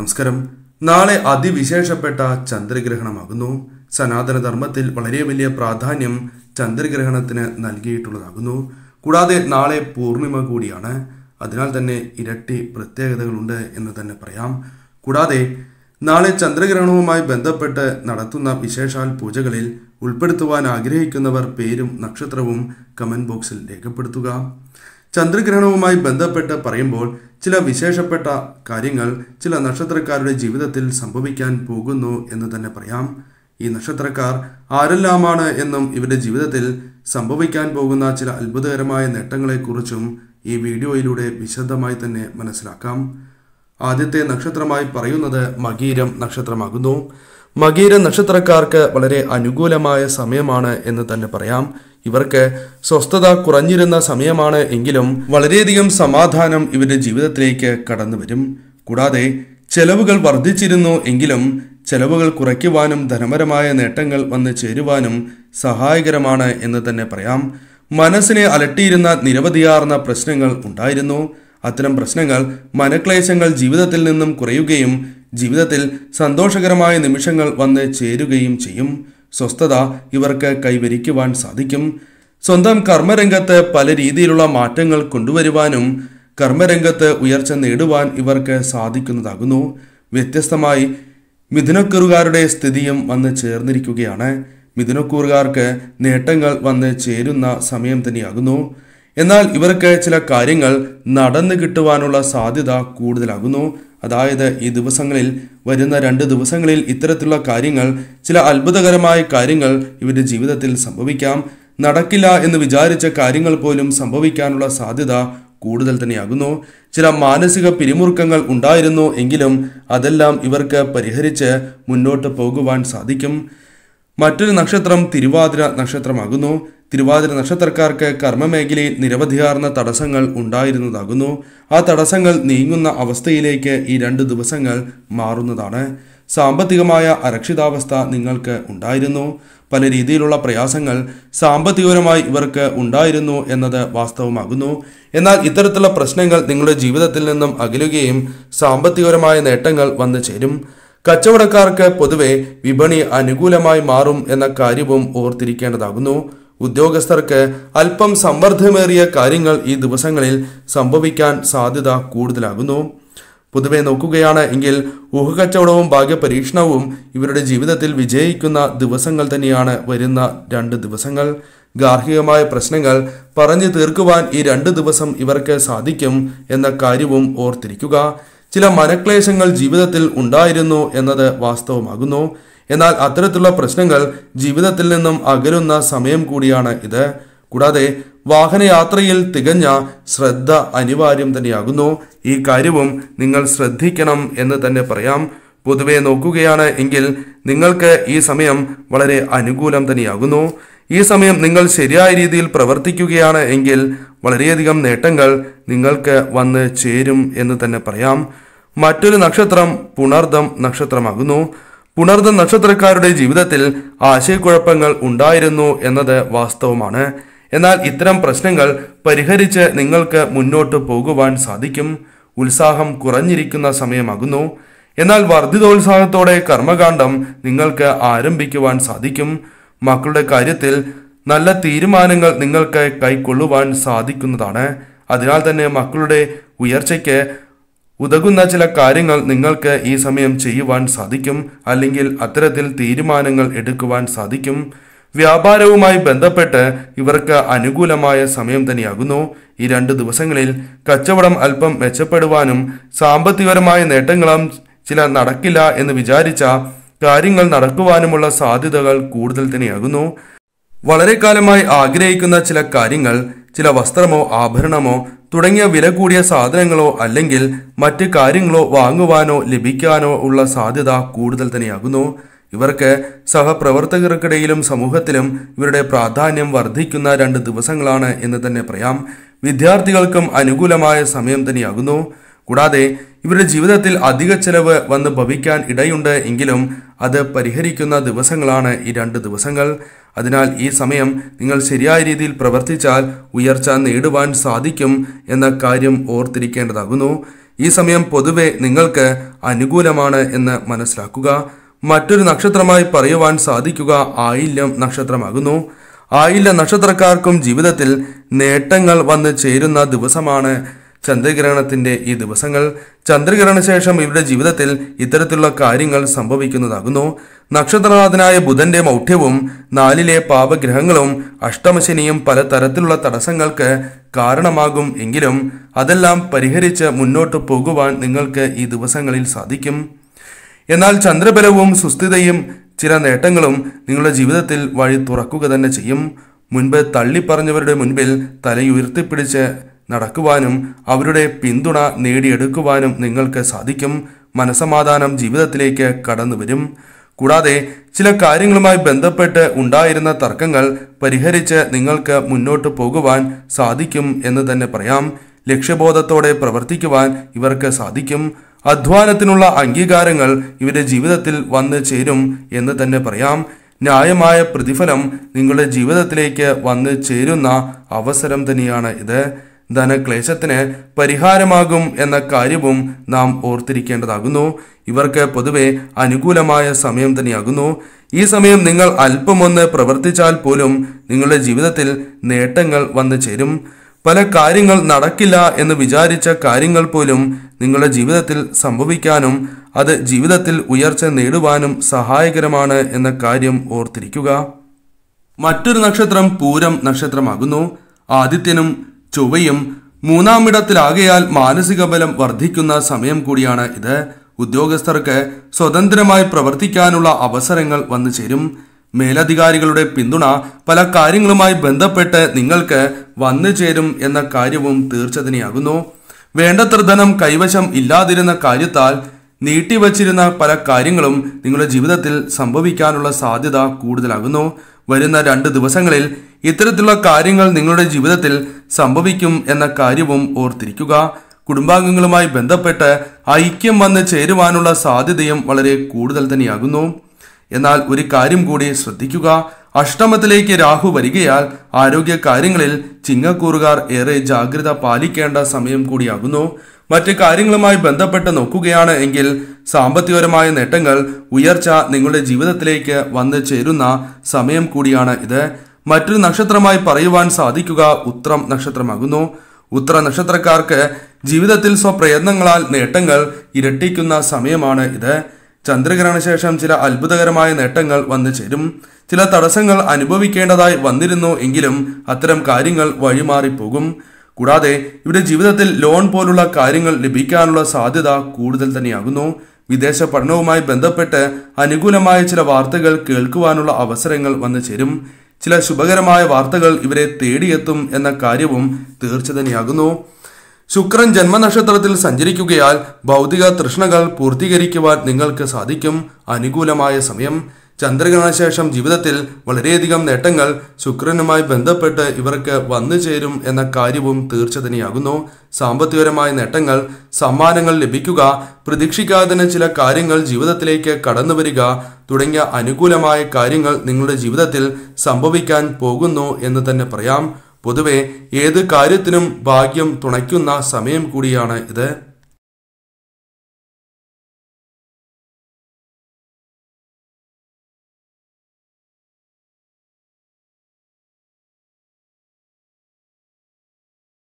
നമസ്കാരം നാളെ അതിവിശേഷപ്പെട്ട ചന്ദ്രഗ്രഹണമാകുന്നു സനാതനധർമ്മത്തിൽ വളരെ വലിയ പ്രാധാന്യം ചന്ദ്രഗ്രഹണത്തിന് നൽകിയിട്ടുള്ളതാകുന്നു കൂടാതെ നാളെ പൂർണിമ കൂടിയാണ് അതിനാൽ തന്നെ ഇരട്ടി പ്രത്യേകതകളുണ്ട് എന്ന് തന്നെ പറയാം കൂടാതെ നാളെ ചന്ദ്രഗ്രഹണവുമായി ബന്ധപ്പെട്ട് നടത്തുന്ന വിശേഷാൽ പൂജകളിൽ ഉൾപ്പെടുത്തുവാൻ ആഗ്രഹിക്കുന്നവർ പേരും നക്ഷത്രവും കമൻറ്റ് ബോക്സിൽ രേഖപ്പെടുത്തുക ചന്ദ്രഗ്രഹണവുമായി ബന്ധപ്പെട്ട് പറയുമ്പോൾ ചില വിശേഷപ്പെട്ട കാര്യങ്ങൾ ചില നക്ഷത്രക്കാരുടെ ജീവിതത്തിൽ സംഭവിക്കാൻ പോകുന്നു എന്ന് തന്നെ പറയാം ഈ നക്ഷത്രക്കാർ ആരെല്ലാമാണ് എന്നും ഇവരുടെ ജീവിതത്തിൽ സംഭവിക്കാൻ പോകുന്ന ചില അത്ഭുതകരമായ നേട്ടങ്ങളെക്കുറിച്ചും ഈ വീഡിയോയിലൂടെ വിശദമായി തന്നെ മനസ്സിലാക്കാം ആദ്യത്തെ നക്ഷത്രമായി പറയുന്നത് മകീരം നക്ഷത്രമാകുന്നു മകീര നക്ഷത്രക്കാർക്ക് വളരെ അനുകൂലമായ സമയമാണ് എന്ന് തന്നെ പറയാം ഇവർക്ക് സ്വസ്ഥത കുറഞ്ഞിരുന്ന സമയമാണ് എങ്കിലും വളരെയധികം സമാധാനം ഇവരുടെ ജീവിതത്തിലേക്ക് കടന്നു വരും കൂടാതെ ചെലവുകൾ വർദ്ധിച്ചിരുന്നു എങ്കിലും ചെലവുകൾ കുറയ്ക്കുവാനും ധനപരമായ നേട്ടങ്ങൾ വന്നു ചേരുവാനും സഹായകരമാണ് എന്ന് തന്നെ പറയാം മനസ്സിനെ അലട്ടിയിരുന്ന നിരവധിയാർന്ന പ്രശ്നങ്ങൾ ഉണ്ടായിരുന്നു അത്തരം പ്രശ്നങ്ങൾ മനക്ലേശങ്ങൾ ജീവിതത്തിൽ നിന്നും കുറയുകയും ജീവിതത്തിൽ സന്തോഷകരമായ നിമിഷങ്ങൾ വന്ന് ചേരുകയും ചെയ്യും സ്വസ്ഥത ഇവർക്ക് കൈവരിക്കുവാൻ സാധിക്കും സ്വന്തം കർമ്മരംഗത്ത് പല രീതിയിലുള്ള മാറ്റങ്ങൾ കൊണ്ടുവരുവാനും കർമ്മരംഗത്ത് ഉയർച്ച നേടുവാൻ ഇവർക്ക് സാധിക്കുന്നതാകുന്നു വ്യത്യസ്തമായി മിഥുനക്കൂറുകാരുടെ സ്ഥിതിയും വന്ന് ചേർന്നിരിക്കുകയാണ് മിഥുനക്കൂറുകാർക്ക് നേട്ടങ്ങൾ വന്ന് ചേരുന്ന സമയം തന്നെയാകുന്നു എന്നാൽ ഇവർക്ക് ചില കാര്യങ്ങൾ നടന്നു കിട്ടുവാനുള്ള സാധ്യത കൂടുതലാകുന്നു അതായത് ഈ ദിവസങ്ങളിൽ വരുന്ന രണ്ട് ദിവസങ്ങളിൽ ഇത്തരത്തിലുള്ള കാര്യങ്ങൾ ചില അത്ഭുതകരമായ കാര്യങ്ങൾ ഇവരുടെ ജീവിതത്തിൽ സംഭവിക്കാം നടക്കില്ല എന്ന് വിചാരിച്ച കാര്യങ്ങൾ പോലും സംഭവിക്കാനുള്ള സാധ്യത കൂടുതൽ തന്നെയാകുന്നു ചില മാനസിക പിരിമുറുക്കങ്ങൾ ഉണ്ടായിരുന്നു എങ്കിലും അതെല്ലാം ഇവർക്ക് പരിഹരിച്ച് മുന്നോട്ട് പോകുവാൻ സാധിക്കും മറ്റൊരു നക്ഷത്രം തിരുവാതിര നക്ഷത്രമാകുന്നു തിരുവാതിര നക്ഷത്രക്കാർക്ക് കർമ്മമേഖലയിൽ നിരവധിയാർന്ന തടസ്സങ്ങൾ ഉണ്ടായിരുന്നതാകുന്നു ആ തടസ്സങ്ങൾ നീങ്ങുന്ന അവസ്ഥയിലേക്ക് ഈ രണ്ട് ദിവസങ്ങൾ മാറുന്നതാണ് സാമ്പത്തികമായ അരക്ഷിതാവസ്ഥ നിങ്ങൾക്ക് ഉണ്ടായിരുന്നു പല രീതിയിലുള്ള പ്രയാസങ്ങൾ സാമ്പത്തികപരമായി ഇവർക്ക് ഉണ്ടായിരുന്നു എന്നത് വാസ്തവമാകുന്നു എന്നാൽ ഇത്തരത്തിലുള്ള പ്രശ്നങ്ങൾ നിങ്ങളുടെ ജീവിതത്തിൽ നിന്നും അകലുകയും സാമ്പത്തികപരമായ നേട്ടങ്ങൾ വന്നു ചേരും കച്ചവടക്കാർക്ക് പൊതുവെ വിപണി അനുകൂലമായി മാറും എന്ന കാര്യവും ഓർത്തിരിക്കേണ്ടതാകുന്നു ഉദ്യോഗസ്ഥർക്ക് അല്പം സമ്മർദ്ദമേറിയ കാര്യങ്ങൾ ഈ ദിവസങ്ങളിൽ സംഭവിക്കാൻ സാധ്യത കൂടുതലാകുന്നു പൊതുവെ നോക്കുകയാണ് എങ്കിൽ ഊഹക്കച്ചവടവും ഭാഗ്യപരീക്ഷണവും ഇവരുടെ ജീവിതത്തിൽ വിജയിക്കുന്ന ദിവസങ്ങൾ തന്നെയാണ് വരുന്ന രണ്ട് ദിവസങ്ങൾ ഗാർഹികമായ പ്രശ്നങ്ങൾ പറഞ്ഞു തീർക്കുവാൻ ഈ രണ്ട് ദിവസം ഇവർക്ക് സാധിക്കും എന്ന കാര്യവും ഓർത്തിരിക്കുക ചില മനക്ലേശങ്ങൾ ജീവിതത്തിൽ ഉണ്ടായിരുന്നു എന്നത് വാസ്തവമാകുന്നു എന്നാൽ അത്തരത്തിലുള്ള പ്രശ്നങ്ങൾ ജീവിതത്തിൽ നിന്നും അകലുന്ന സമയം കൂടിയാണ് ഇത് കൂടാതെ വാഹനയാത്രയിൽ തികഞ്ഞ ശ്രദ്ധ അനിവാര്യം തന്നെയാകുന്നു ഈ കാര്യവും നിങ്ങൾ ശ്രദ്ധിക്കണം എന്ന് തന്നെ പറയാം പൊതുവെ നോക്കുകയാണ് എങ്കിൽ നിങ്ങൾക്ക് ഈ സമയം വളരെ അനുകൂലം തന്നെയാകുന്നു ഈ സമയം നിങ്ങൾ ശരിയായ രീതിയിൽ പ്രവർത്തിക്കുകയാണ് എങ്കിൽ വളരെയധികം നേട്ടങ്ങൾ നിങ്ങൾക്ക് വന്ന് ചേരും എന്ന് തന്നെ പറയാം മറ്റൊരു നക്ഷത്രം പുണർദം നക്ഷത്രമാകുന്നു ഉണർന്ന നക്ഷത്രക്കാരുടെ ജീവിതത്തിൽ ആശയക്കുഴപ്പങ്ങൾ ഉണ്ടായിരുന്നു എന്നത് വാസ്തവമാണ് എന്നാൽ ഇത്തരം പ്രശ്നങ്ങൾ പരിഹരിച്ച് നിങ്ങൾക്ക് മുന്നോട്ട് പോകുവാൻ സാധിക്കും ഉത്സാഹം കുറഞ്ഞിരിക്കുന്ന സമയമാകുന്നു എന്നാൽ വർദ്ധിതോത്സാഹത്തോടെ കർമ്മകാന്ഡം നിങ്ങൾക്ക് ആരംഭിക്കുവാൻ സാധിക്കും മക്കളുടെ കാര്യത്തിൽ നല്ല തീരുമാനങ്ങൾ നിങ്ങൾക്ക് കൈക്കൊള്ളുവാൻ സാധിക്കുന്നതാണ് അതിനാൽ തന്നെ മക്കളുടെ ഉയർച്ചയ്ക്ക് ഉതകുന്ന ചില കാര്യങ്ങൾ നിങ്ങൾക്ക് ഈ സമയം ചെയ്യുവാൻ സാധിക്കും അല്ലെങ്കിൽ അത്തരത്തിൽ തീരുമാനങ്ങൾ എടുക്കുവാൻ സാധിക്കും വ്യാപാരവുമായി ബന്ധപ്പെട്ട് ഇവർക്ക് അനുകൂലമായ സമയം തന്നെയാകുന്നു ഈ രണ്ട് ദിവസങ്ങളിൽ കച്ചവടം അല്പം മെച്ചപ്പെടുവാനും സാമ്പത്തികപരമായ നേട്ടങ്ങളും ചില നടക്കില്ല എന്ന് വിചാരിച്ച കാര്യങ്ങൾ നടക്കുവാനുമുള്ള സാധ്യതകൾ കൂടുതൽ തന്നെയാകുന്നു വളരെ കാലമായി ആഗ്രഹിക്കുന്ന ചില കാര്യങ്ങൾ ചില വസ്ത്രമോ ആഭരണമോ തുടങ്ങിയ വില കൂടിയ സാധനങ്ങളോ അല്ലെങ്കിൽ മറ്റ് കാര്യങ്ങളോ വാങ്ങുവാനോ ലഭിക്കാനോ ഉള്ള സാധ്യത കൂടുതൽ തന്നെയാകുന്നു ഇവർക്ക് സഹപ്രവർത്തകർക്കിടയിലും സമൂഹത്തിലും ഇവരുടെ പ്രാധാന്യം വർദ്ധിക്കുന്ന രണ്ട് ദിവസങ്ങളാണ് എന്ന് തന്നെ പറയാം വിദ്യാർത്ഥികൾക്കും അനുകൂലമായ സമയം തന്നെയാകുന്നു കൂടാതെ ഇവരുടെ ജീവിതത്തിൽ അധിക ചെലവ് വന്ന് ഭവിക്കാൻ ഇടയുണ്ട് എങ്കിലും അത് പരിഹരിക്കുന്ന ദിവസങ്ങളാണ് ഈ രണ്ട് ദിവസങ്ങൾ അതിനാൽ ഈ സമയം നിങ്ങൾ ശരിയായ രീതിയിൽ പ്രവർത്തിച്ചാൽ ഉയർച്ച നേടുവാൻ സാധിക്കും എന്ന കാര്യം ഓർത്തിരിക്കേണ്ടതാകുന്നു ഈ സമയം പൊതുവെ നിങ്ങൾക്ക് അനുകൂലമാണ് എന്ന് മനസ്സിലാക്കുക മറ്റൊരു നക്ഷത്രമായി പറയുവാൻ സാധിക്കുക ആയില്യം നക്ഷത്രമാകുന്നു ആയില്യ നക്ഷത്രക്കാർക്കും ജീവിതത്തിൽ നേട്ടങ്ങൾ വന്നു ചേരുന്ന ദിവസമാണ് ചന്ദ്രഗ്രഹണത്തിന്റെ ഈ ദിവസങ്ങൾ ചന്ദ്രഗ്രഹണ ശേഷം ഇവരുടെ ജീവിതത്തിൽ ഇത്തരത്തിലുള്ള കാര്യങ്ങൾ സംഭവിക്കുന്നതാകുന്നു നക്ഷത്രനാഥനായ ബുധന്റെ മൗഢ്യവും നാലിലെ പാപഗ്രഹങ്ങളും അഷ്ടമശനിയും പല തരത്തിലുള്ള തടസ്സങ്ങൾക്ക് കാരണമാകും എങ്കിലും അതെല്ലാം പരിഹരിച്ച് മുന്നോട്ട് പോകുവാൻ നിങ്ങൾക്ക് ഈ ദിവസങ്ങളിൽ സാധിക്കും എന്നാൽ ചന്ദ്രബലവും സുസ്ഥിതയും ചില നേട്ടങ്ങളും നിങ്ങളുടെ ജീവിതത്തിൽ വഴി തുറക്കുക തന്നെ ചെയ്യും മുൻപ് തള്ളിപ്പറഞ്ഞവരുടെ മുൻപിൽ തലയുയർത്തിപ്പിടിച്ച് നടക്കുവാനും അവരുടെ പിന്തുണ നേടിയെടുക്കുവാനും നിങ്ങൾക്ക് സാധിക്കും മനസമാധാനം ജീവിതത്തിലേക്ക് കടന്നു വരും കൂടാതെ ചില കാര്യങ്ങളുമായി ബന്ധപ്പെട്ട് ഉണ്ടായിരുന്ന തർക്കങ്ങൾ പരിഹരിച്ച് നിങ്ങൾക്ക് മുന്നോട്ട് പോകുവാൻ സാധിക്കും എന്ന് തന്നെ പറയാം ലക്ഷ്യബോധത്തോടെ പ്രവർത്തിക്കുവാൻ ഇവർക്ക് സാധിക്കും അധ്വാനത്തിനുള്ള അംഗീകാരങ്ങൾ ഇവരുടെ ജീവിതത്തിൽ വന്നു ചേരും എന്ന് തന്നെ പറയാം ന്യായമായ പ്രതിഫലം നിങ്ങളുടെ ജീവിതത്തിലേക്ക് വന്നു ചേരുന്ന അവസരം തന്നെയാണ് ഇത് ധനക്ലേശത്തിന് പരിഹാരമാകും എന്ന കാര്യവും നാം ഓർത്തിരിക്കേണ്ടതാകുന്നു ഇവർക്ക് പൊതുവെ അനുകൂലമായ സമയം തന്നെയാകുന്നു ഈ സമയം നിങ്ങൾ അല്പമൊന്ന് പ്രവർത്തിച്ചാൽ പോലും നിങ്ങളുടെ ജീവിതത്തിൽ നേട്ടങ്ങൾ വന്നു ചേരും പല കാര്യങ്ങൾ നടക്കില്ല എന്ന് വിചാരിച്ച കാര്യങ്ങൾ പോലും നിങ്ങളുടെ ജീവിതത്തിൽ സംഭവിക്കാനും അത് ജീവിതത്തിൽ ഉയർച്ച നേടുവാനും സഹായകരമാണ് എന്ന കാര്യം ഓർത്തിരിക്കുക മറ്റൊരു നക്ഷത്രം പൂരം നക്ഷത്രമാകുന്നു ആദിത്യനും ചൊവ്വയും മൂന്നാമിടത്തിലാകയാൽ മാനസിക ബലം വർദ്ധിക്കുന്ന സമയം കൂടിയാണ് ഇത് ഉദ്യോഗസ്ഥർക്ക് സ്വതന്ത്രമായി പ്രവർത്തിക്കാനുള്ള അവസരങ്ങൾ വന്നു ചേരും മേലധികാരികളുടെ പിന്തുണ പല കാര്യങ്ങളുമായി ബന്ധപ്പെട്ട് നിങ്ങൾക്ക് വന്നു ചേരും എന്ന കാര്യവും തീർച്ചതിനെയാകുന്നു വേണ്ടത്ര ധനം കൈവശം ഇല്ലാതിരുന്ന കാര്യത്താൽ നീട്ടിവച്ചിരുന്ന പല കാര്യങ്ങളും നിങ്ങളുടെ ജീവിതത്തിൽ സംഭവിക്കാനുള്ള സാധ്യത കൂടുതലാകുന്നു വരുന്ന രണ്ട് ദിവസങ്ങളിൽ ഇത്തരത്തിലുള്ള കാര്യങ്ങൾ നിങ്ങളുടെ ജീവിതത്തിൽ സംഭവിക്കും എന്ന കാര്യവും ഓർത്തിരിക്കുക കുടുംബാംഗങ്ങളുമായി ബന്ധപ്പെട്ട് ഐക്യം വന്ന് ചേരുവാനുള്ള സാധ്യതയും വളരെ കൂടുതൽ തന്നെയാകുന്നു എന്നാൽ ഒരു കാര്യം കൂടി ശ്രദ്ധിക്കുക അഷ്ടമത്തിലേക്ക് രാഹു വരികയാൽ ആരോഗ്യ കാര്യങ്ങളിൽ ചിങ്ങക്കൂറുകാർ ഏറെ ജാഗ്രത പാലിക്കേണ്ട സമയം കൂടിയാകുന്നു മറ്റ് കാര്യങ്ങളുമായി ബന്ധപ്പെട്ട് നോക്കുകയാണ് എങ്കിൽ സാമ്പത്തികപരമായ നേട്ടങ്ങൾ ഉയർച്ച നിങ്ങളുടെ ജീവിതത്തിലേക്ക് വന്നു ചേരുന്ന സമയം കൂടിയാണ് ഇത് മറ്റൊരു നക്ഷത്രമായി പറയുവാൻ സാധിക്കുക ഉത്രം നക്ഷത്രമാകുന്നു ഉത്ര നക്ഷത്രക്കാർക്ക് ജീവിതത്തിൽ സ്വപ്രയത്നങ്ങളാൽ നേട്ടങ്ങൾ ഇരട്ടിക്കുന്ന സമയമാണ് ഇത് ചന്ദ്രഗ്രഹണ ശേഷം ചില അത്ഭുതകരമായ നേട്ടങ്ങൾ വന്നു ചേരും ചില തടസ്സങ്ങൾ അനുഭവിക്കേണ്ടതായി വന്നിരുന്നു എങ്കിലും അത്തരം കാര്യങ്ങൾ വഴിമാറിപ്പോകും കൂടാതെ ഇവിടെ ജീവിതത്തിൽ ലോൺ പോലുള്ള കാര്യങ്ങൾ ലഭിക്കാനുള്ള സാധ്യത കൂടുതൽ തന്നെയാകുന്നു വിദേശ പഠനവുമായി ബന്ധപ്പെട്ട് അനുകൂലമായ ചില വാർത്തകൾ കേൾക്കുവാനുള്ള അവസരങ്ങൾ വന്നു ചേരും ചില ശുഭകരമായ വാർത്തകൾ ഇവരെ തേടിയെത്തും എന്ന കാര്യവും തീർച്ച തന്നെയാകുന്നു ശുക്രൻ ജന്മനക്ഷത്രത്തിൽ സഞ്ചരിക്കുകയാൽ ഭൗതിക തൃഷ്ണകൾ പൂർത്തീകരിക്കുവാൻ നിങ്ങൾക്ക് സാധിക്കും അനുകൂലമായ സമയം ചന്ദ്രഗ്രഹണശേഷം ജീവിതത്തിൽ വളരെയധികം നേട്ടങ്ങൾ ശുക്രനുമായി ബന്ധപ്പെട്ട് ഇവർക്ക് വന്നു ചേരും എന്ന കാര്യവും തീർച്ചതനിയാകുന്നു സാമ്പത്തികപരമായ നേട്ടങ്ങൾ സമ്മാനങ്ങൾ ലഭിക്കുക പ്രതീക്ഷിക്കാതെ ചില കാര്യങ്ങൾ ജീവിതത്തിലേക്ക് കടന്നു വരിക തുടങ്ങിയ അനുകൂലമായ കാര്യങ്ങൾ നിങ്ങളുടെ ജീവിതത്തിൽ സംഭവിക്കാൻ പോകുന്നു എന്ന് തന്നെ പറയാം പൊതുവെ ഏത് കാര്യത്തിനും ഭാഗ്യം തുണയ്ക്കുന്ന സമയം കൂടിയാണ് ഇത്